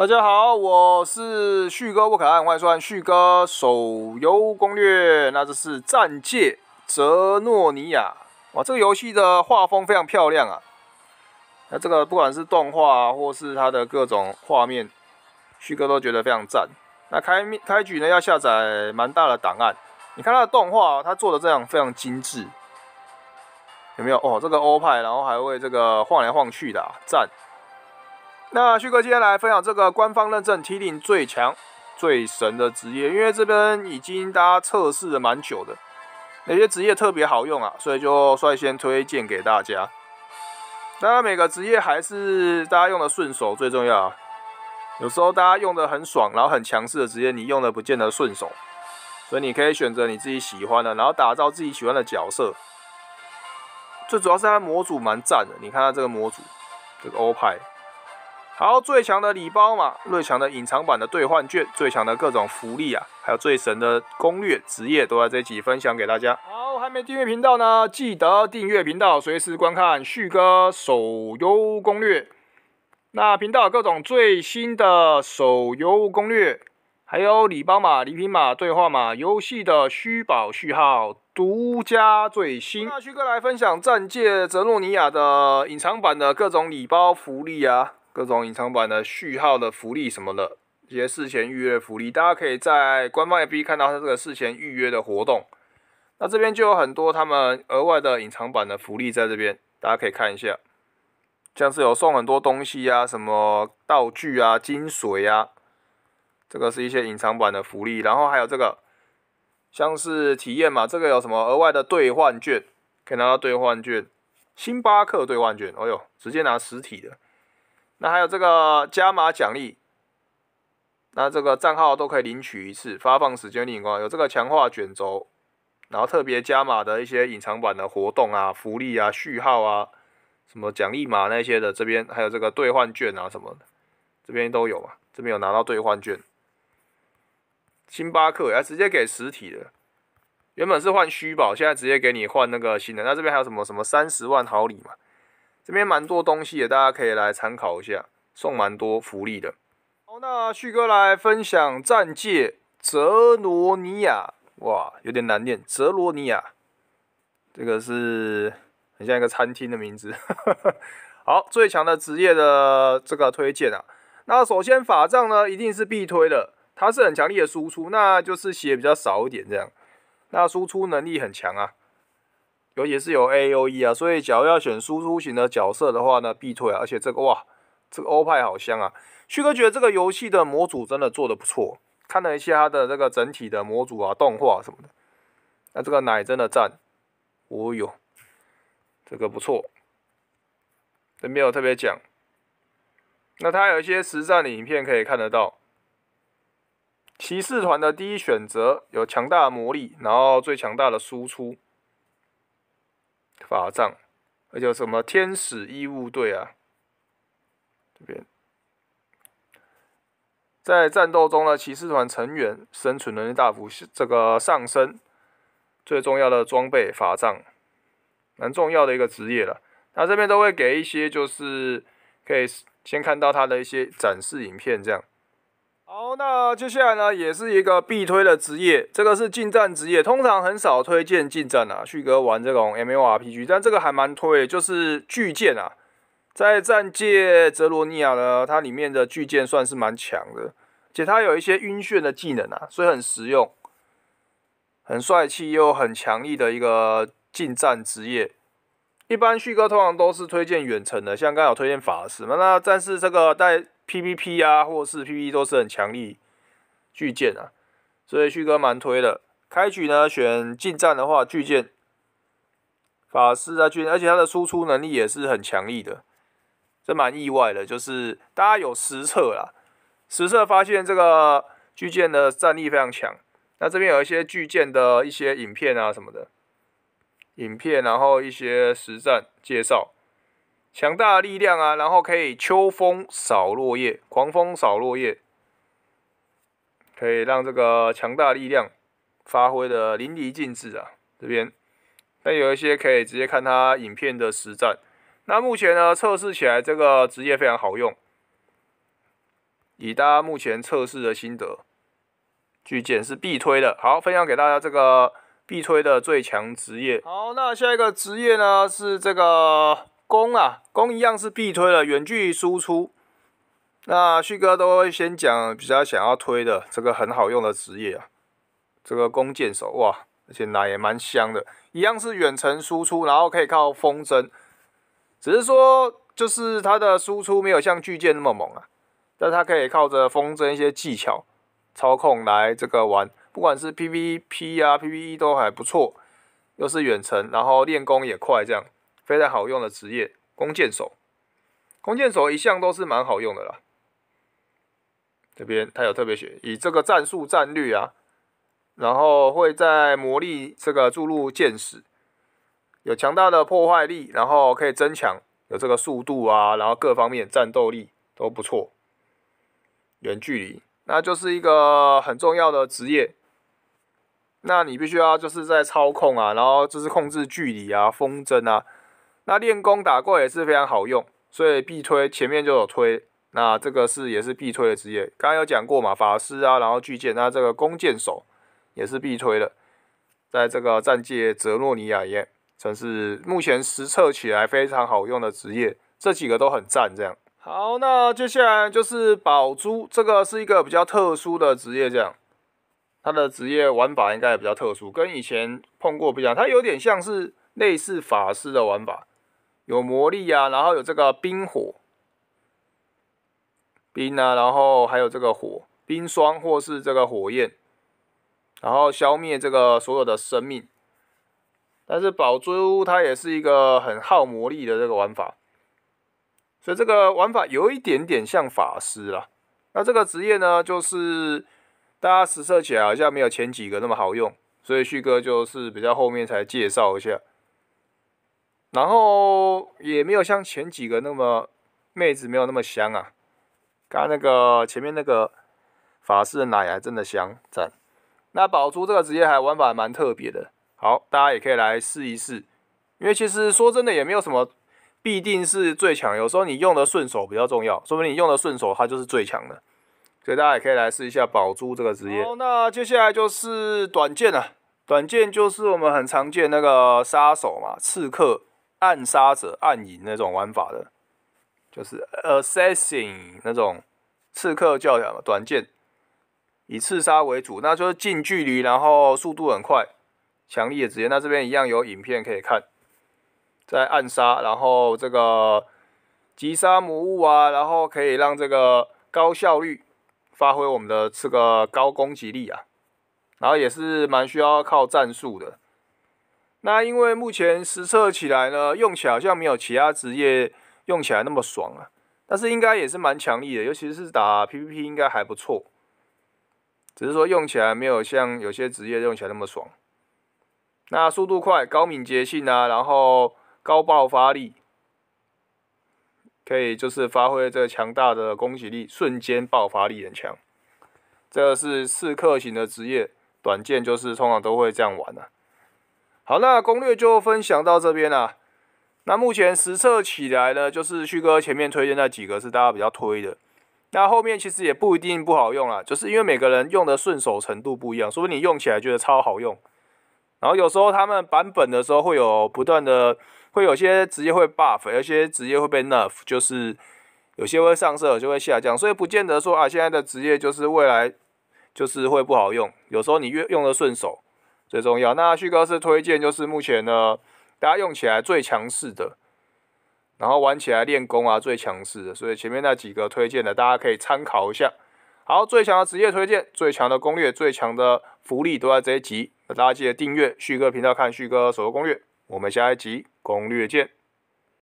大家好，我是旭哥，不可爱，外传旭哥手游攻略。那这是《战界泽诺尼亚》，哇，这个游戏的画风非常漂亮啊。那这个不管是动画，或是它的各种画面，旭哥都觉得非常赞。那开面开局呢，要下载蛮大的档案。你看它的动画，它做的这样非常精致，有没有？哦，这个欧派，然后还会这个晃来晃去的，赞。那旭哥今天来分享这个官方认证 T 零最强、最神的职业，因为这边已经大家测试了蛮久的，哪些职业特别好用啊，所以就率先推荐给大家。当然，每个职业还是大家用的顺手最重要。啊。有时候大家用的很爽，然后很强势的职业，你用的不见得顺手，所以你可以选择你自己喜欢的，然后打造自己喜欢的角色。最主要是它模组蛮赞的，你看它这个模组，这个欧派。好，最强的礼包码、最强的隐藏版的兑换券、最强的各种福利啊，还有最神的攻略、职业，都在这期分享给大家。好，还没订阅频道呢，记得订阅频道，随时观看旭哥手游攻略。那频道各种最新的手游攻略，还有礼包码、礼品码、兑换码、游戏的虚宝序号，独家最新。那旭哥来分享《战界》泽诺尼亚的隐藏版的各种礼包福利啊。各种隐藏版的序号的福利什么的，一些事前预约福利，大家可以在官方 APP 看到它这个事前预约的活动。那这边就有很多他们额外的隐藏版的福利在这边，大家可以看一下，像是有送很多东西呀，什么道具啊、金髓呀，这个是一些隐藏版的福利。然后还有这个像是体验嘛，这个有什么额外的兑换券，可以拿到兑换券，星巴克兑换券，哎呦，直接拿实体的。那还有这个加码奖励，那这个账号都可以领取一次，发放时间领啊，有这个强化卷轴，然后特别加码的一些隐藏版的活动啊、福利啊、序号啊，什么奖励码那些的，这边还有这个兑换券啊什么的，这边都有嘛。这边有拿到兑换券，星巴克啊，直接给实体的，原本是换虚宝，现在直接给你换那个新的。那这边还有什么什么三十万豪礼嘛？这边蛮多东西，的，大家可以来参考一下，送蛮多福利的。好，那旭哥来分享战界泽罗尼亚，哇，有点难念，泽罗尼亚，这个是很像一个餐厅的名字。好，最强的职业的这个推荐啊，那首先法杖呢一定是必推的，它是很强力的输出，那就是血比较少一点这样，那输出能力很强啊。尤其是有 A O E 啊，所以假如要选输出型的角色的话呢，必退啊！而且这个哇，这个欧派好香啊！旭哥觉得这个游戏的模组真的做的不错，看了一下它的这个整体的模组啊、动画什么的，那这个奶真的赞，哦哟，这个不错，都没有特别讲。那它有一些实战的影片可以看得到，骑士团的第一选择有强大的魔力，然后最强大的输出。法杖，而且什么天使医务队啊，这边，在战斗中的骑士团成员生存能力大幅这个上升，最重要的装备法杖，蛮重要的一个职业了。那这边都会给一些，就是可以先看到他的一些展示影片，这样。好，那接下来呢，也是一个必推的职业，这个是近战职业，通常很少推荐近战啊。旭哥玩这种 M L R P G，但这个还蛮推，就是巨剑啊，在战界泽罗尼亚呢，它里面的巨剑算是蛮强的，且它有一些晕眩的技能啊，所以很实用，很帅气又很强力的一个近战职业。一般旭哥通常都是推荐远程的，像刚才有推荐法师嘛，那但是这个带。PVP 啊，或是 PVP 都是很强力巨剑啊，所以旭哥蛮推的。开局呢，选近战的话，巨剑法师啊，巨剑，而且他的输出能力也是很强力的，这蛮意外的。就是大家有实测啦，实测发现这个巨剑的战力非常强。那这边有一些巨剑的一些影片啊，什么的影片，然后一些实战介绍。强大力量啊，然后可以秋风扫落叶，狂风扫落叶，可以让这个强大力量发挥的淋漓尽致啊。这边，但有一些可以直接看他影片的实战。那目前呢，测试起来这个职业非常好用，以大家目前测试的心得去检是必推的。好，分享给大家这个必推的最强职业。好，那下一个职业呢是这个。弓啊，弓一样是必推的远距输出。那旭哥都会先讲比较想要推的这个很好用的职业啊，这个弓箭手哇，而且那也蛮香的，一样是远程输出，然后可以靠风筝，只是说就是它的输出没有像巨剑那么猛啊，但它可以靠着风筝一些技巧操控来这个玩，不管是 PVP 啊、PPE 都还不错，又是远程，然后练功也快这样。非常好用的职业，弓箭手。弓箭手一向都是蛮好用的啦。这边他有特别写，以这个战术战略啊，然后会在魔力这个注入箭矢，有强大的破坏力，然后可以增强有这个速度啊，然后各方面战斗力都不错。远距离，那就是一个很重要的职业。那你必须要就是在操控啊，然后就是控制距离啊，风筝啊。那练功打怪也是非常好用，所以必推。前面就有推，那这个是也是必推的职业。刚刚有讲过嘛，法师啊，然后巨剑，那这个弓箭手也是必推的。在这个战界泽诺尼亚也算是目前实测起来非常好用的职业，这几个都很赞。这样好，那接下来就是宝珠，这个是一个比较特殊的职业，这样它的职业玩法应该也比较特殊，跟以前碰过不一样，它有点像是类似法师的玩法。有魔力啊，然后有这个冰火冰啊，然后还有这个火冰霜或是这个火焰，然后消灭这个所有的生命。但是宝珠它也是一个很耗魔力的这个玩法，所以这个玩法有一点点像法师啦。那这个职业呢，就是大家实测起来好像没有前几个那么好用，所以旭哥就是比较后面才介绍一下。然后也没有像前几个那么妹子没有那么香啊，刚那个前面那个法式的奶还真的香，赞。那宝珠这个职业还玩法还蛮特别的，好，大家也可以来试一试，因为其实说真的也没有什么必定是最强，有时候你用的顺手比较重要，说明你用的顺手它就是最强的，所以大家也可以来试一下宝珠这个职业。那接下来就是短剑了，短剑就是我们很常见那个杀手嘛，刺客。暗杀者、暗影那种玩法的，就是 assassin 那种刺客叫什么？短剑，以刺杀为主，那就是近距离，然后速度很快，强力的职业。那这边一样有影片可以看，在暗杀，然后这个击杀魔物啊，然后可以让这个高效率发挥我们的这个高攻击力啊，然后也是蛮需要靠战术的。那因为目前实测起来呢，用起来好像没有其他职业用起来那么爽啊，但是应该也是蛮强力的，尤其是打 PVP 应该还不错。只是说用起来没有像有些职业用起来那么爽。那速度快、高敏捷性啊，然后高爆发力，可以就是发挥这个强大的攻击力，瞬间爆发力很强。这个是刺客型的职业，短剑就是通常都会这样玩的。好，那攻略就分享到这边啦。那目前实测起来呢，就是旭哥前面推荐那几个是大家比较推的。那后面其实也不一定不好用啦，就是因为每个人用的顺手程度不一样，所以你用起来觉得超好用。然后有时候他们版本的时候会有不断的，会有些职业会 buff，有些职业会被 nerf，就是有些会上色，有些会下降，所以不见得说啊，现在的职业就是未来就是会不好用。有时候你越用的顺手。最重要，那旭哥是推荐，就是目前呢，大家用起来最强势的，然后玩起来练功啊最强势的，所以前面那几个推荐的，大家可以参考一下。好，最强的职业推荐，最强的攻略，最强的福利都在这一集，那大家记得订阅旭哥频道看旭哥手游攻略，我们下一集攻略见。